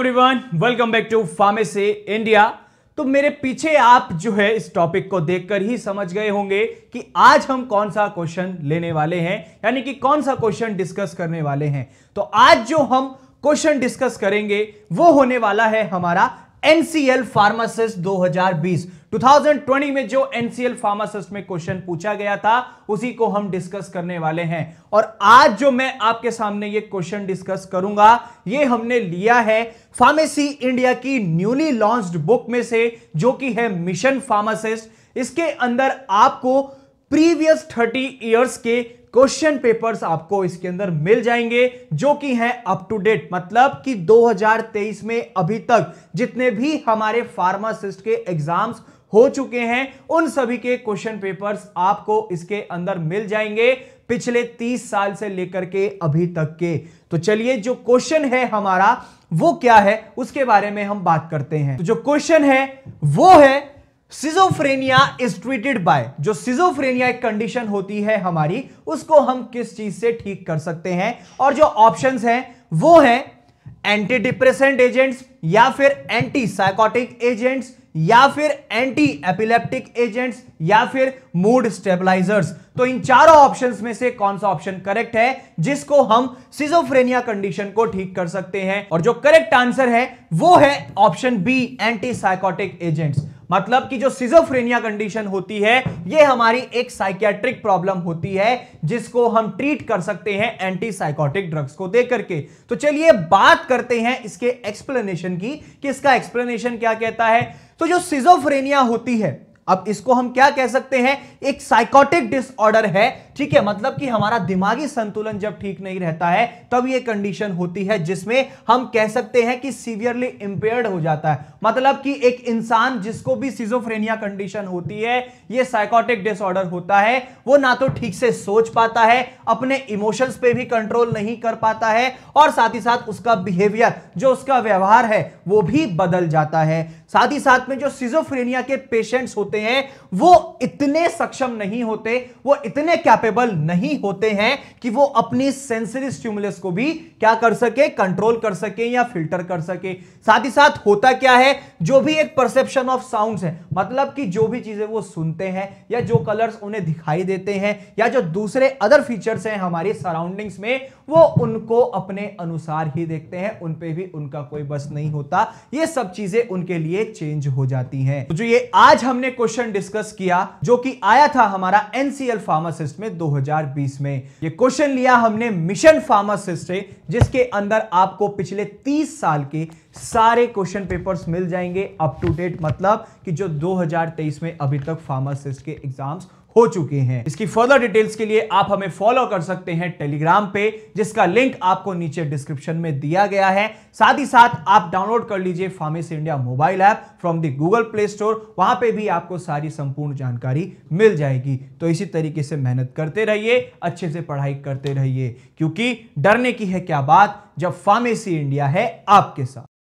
everyone welcome back to pharmacy India तो मेरे पीछे आप जो है इस टॉपिक को देखकर ही समझ गए होंगे कि आज हम कौन सा क्वेश्चन लेने वाले हैं यानी कि कौन सा क्वेश्चन डिस्कस करने वाले हैं तो आज जो हम क्वेश्चन डिस्कस करेंगे वो होने वाला है हमारा एनसीएल फार्मासिस्ट 2020 2020 में जो एनसीएल फार्मासिस्ट में क्वेश्चन पूछा गया था उसी को हम डिस्कस करने वाले हैं और आज जो मैं आपके सामने ये क्वेश्चन डिस्कस करूंगा ये हमने लिया है फार्मेसी इंडिया की न्यूली लॉन्च्ड बुक में से जो कि है मिशन फार्मासिस्ट इसके अंदर आपको प्रीवियस थर्टी ईयर्स के क्वेश्चन पेपर्स आपको इसके अंदर मिल जाएंगे जो कि हैं अप टू डेट मतलब कि 2023 में अभी तक जितने भी हमारे फार्मासिस्ट के एग्जाम्स हो चुके हैं उन सभी के क्वेश्चन पेपर्स आपको इसके अंदर मिल जाएंगे पिछले 30 साल से लेकर के अभी तक के तो चलिए जो क्वेश्चन है हमारा वो क्या है उसके बारे में हम बात करते हैं तो जो क्वेश्चन है वो है सिजोफ्रेनिया इज ट्रीटेड बाय जो सिजोफ्रेनिया एक कंडीशन होती है हमारी उसको हम किस चीज से ठीक कर सकते हैं और जो ऑप्शंस हैं वो हैं एंटी डिप्रेसेंट एजेंट्स या फिर एंटी साइकोटिक एजेंट्स या फिर एंटी एपिलेप्टिक एजेंट्स या फिर मूड स्टेबलाइजर्स तो इन चारों ऑप्शंस में से कौन सा ऑप्शन करेक्ट है जिसको हम सिजोफ्रेनिया कंडीशन को ठीक कर सकते हैं और जो करेक्ट आंसर है वो है option B antipsychotic agents मतलब कि जो सिजोफ्रेनिया कंडीशन होती है ये हमारी एक साइकियाट्रिक प्रॉब्लम होती है जिसको हम ट्रीट कर सकते हैं एंटी साइकोटिक ड्रग्स को दे करके तो चलिए बात करते हैं इसके एक्सप्लेनेशन की कि इसका एक्सप्लेनेशन क्या कहता है तो जो सिजोफ्रेनिया होती है अब इसको हम क्या कह सकते हैं एक साइकोटिक डिसऑर्डर है ठीक है मतलब कि हमारा दिमागी संतुलन जब ठीक नहीं रहता है तब ये कंडीशन होती है जिसमें हम कह सकते हैं कि सीवियरली इंपेयर्ड हो जाता है मतलब कि एक इंसान जिसको भी सिजोफ्रेनिया कंडीशन होती है ये साइकोटिक डिसऑर्डर होता है वो ना तो ठीक से सोच पाता है अपने इमोशंस पे भी कंट्रोल नहीं कर पाता है और साथ ही साथ उसका बिहेवियर जो उसका व्यवहार है वो भी बदल जाता है साथ ही साथ में जो सिजोफ्रेनिया के पेशेंट्स होते हैं वो इतने सक्षम नहीं होते वो इतने क्या कैपेबल नहीं होते हैं कि वो अपनी सेंसरी स्टिमुलस को भी क्या कर सके कंट्रोल कर सके या फिल्टर कर सके साथ ही साथ होता क्या है जो भी एक परसेप्शन ऑफ साउंड है मतलब कि जो भी चीजें वो सुनते हैं या जो कलर्स उन्हें दिखाई देते हैं या जो दूसरे अदर फीचर्स हैं हमारी सराउंडिंग्स में वो उनको अपने अनुसार ही देखते हैं उन पर भी उनका कोई बस नहीं होता ये सब चीजें उनके लिए चेंज हो जाती हैं तो जो ये आज हमने क्वेश्चन डिस्कस किया जो कि आया था हमारा एनसीएल फार्मासिस्ट में 2020 में ये क्वेश्चन लिया हमने मिशन फार्मासिस्ट से जिसके अंदर आपको पिछले 30 साल के सारे क्वेश्चन पेपर्स मिल जाएंगे अप टू डेट मतलब कि जो 2023 में अभी तक फार्मासिस्ट के एग्जाम्स हो चुके हैं इसकी फर्दर डिटेल्स के लिए आप हमें फॉलो कर सकते हैं टेलीग्राम पे जिसका लिंक आपको नीचे डिस्क्रिप्शन में दिया गया है साथ ही साथ आप डाउनलोड कर लीजिए pharmacy India mobile app from the Google Play Store वहां पे भी आपको सारी संपूर्ण जानकारी मिल जाएगी तो इसी तरीके से मेहनत करते रहिए अच्छे से पढ़ाई करते रहिए क्योंकि डरने की है क्या बात जब फार्मेसी इंडिया है आपके साथ